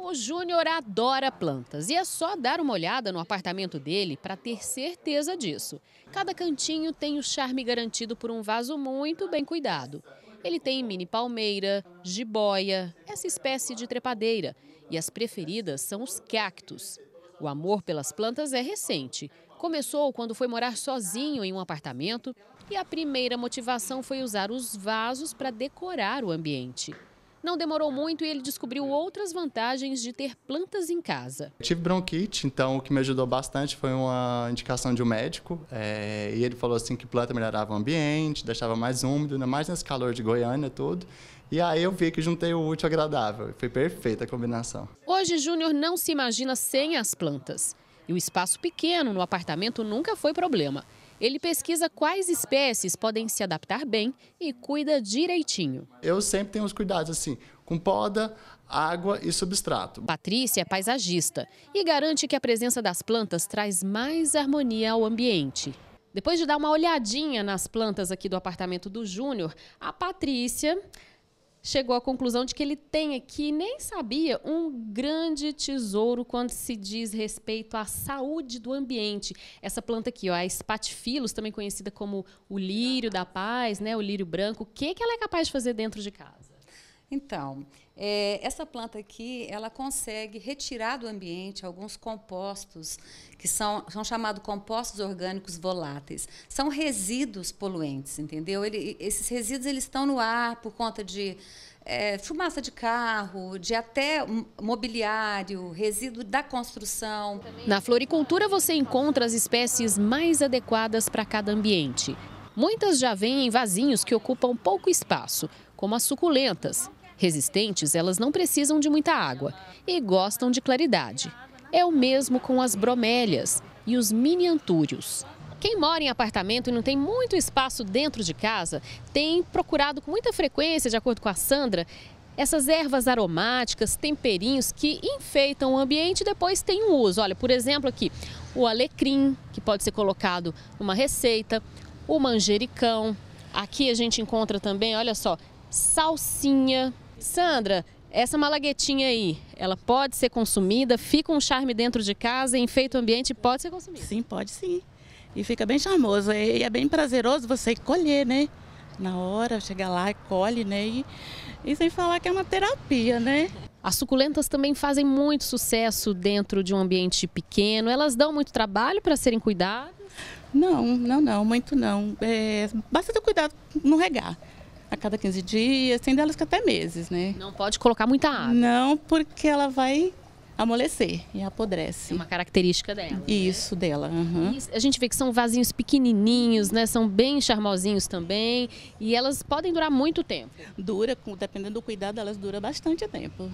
O Júnior adora plantas e é só dar uma olhada no apartamento dele para ter certeza disso. Cada cantinho tem o charme garantido por um vaso muito bem cuidado. Ele tem mini palmeira, jiboia, essa espécie de trepadeira, e as preferidas são os cactos. O amor pelas plantas é recente. Começou quando foi morar sozinho em um apartamento e a primeira motivação foi usar os vasos para decorar o ambiente. Não demorou muito e ele descobriu outras vantagens de ter plantas em casa. tive bronquite, então o que me ajudou bastante foi uma indicação de um médico. É, e ele falou assim que planta melhorava o ambiente, deixava mais úmido, ainda mais nesse calor de Goiânia todo. E aí eu vi que juntei o útil ao agradável. Foi perfeita a combinação. Hoje, Júnior não se imagina sem as plantas. E o espaço pequeno no apartamento nunca foi problema. Ele pesquisa quais espécies podem se adaptar bem e cuida direitinho. Eu sempre tenho os cuidados assim, com poda, água e substrato. Patrícia é paisagista e garante que a presença das plantas traz mais harmonia ao ambiente. Depois de dar uma olhadinha nas plantas aqui do apartamento do Júnior, a Patrícia chegou à conclusão de que ele tem aqui, nem sabia, um grande tesouro quando se diz respeito à saúde do ambiente. Essa planta aqui, ó, a Spatifilos, também conhecida como o lírio da paz, né, o lírio branco, o que, que ela é capaz de fazer dentro de casa? Então, é, essa planta aqui, ela consegue retirar do ambiente alguns compostos que são, são chamados compostos orgânicos voláteis. São resíduos poluentes, entendeu? Ele, esses resíduos eles estão no ar por conta de é, fumaça de carro, de até mobiliário, resíduo da construção. Na floricultura você encontra as espécies mais adequadas para cada ambiente. Muitas já vêm em vasinhos que ocupam pouco espaço, como as suculentas, Resistentes, elas não precisam de muita água e gostam de claridade. É o mesmo com as bromélias e os miniantúrios. Quem mora em apartamento e não tem muito espaço dentro de casa tem procurado com muita frequência, de acordo com a Sandra, essas ervas aromáticas, temperinhos que enfeitam o ambiente e depois tem um uso. Olha, por exemplo, aqui o alecrim, que pode ser colocado numa receita, o manjericão. Aqui a gente encontra também, olha só, salsinha, Sandra, essa malaguetinha aí, ela pode ser consumida? Fica um charme dentro de casa, enfeita o ambiente, pode ser consumida? Sim, pode sim. E fica bem charmoso. E é bem prazeroso você colher, né? Na hora, chegar lá, colhe, né? E, e sem falar que é uma terapia, né? As suculentas também fazem muito sucesso dentro de um ambiente pequeno. Elas dão muito trabalho para serem cuidadas? Não, não, não, muito não. É, basta ter cuidado no regar a cada 15 dias, tem delas que até meses, né? Não pode colocar muita água. Não, porque ela vai amolecer e apodrece. É uma característica dela. Né? Isso, né? dela. Uhum. A gente vê que são vasinhos pequenininhos, né? São bem charmosinhos também. E elas podem durar muito tempo. Dura, dependendo do cuidado, elas duram bastante tempo.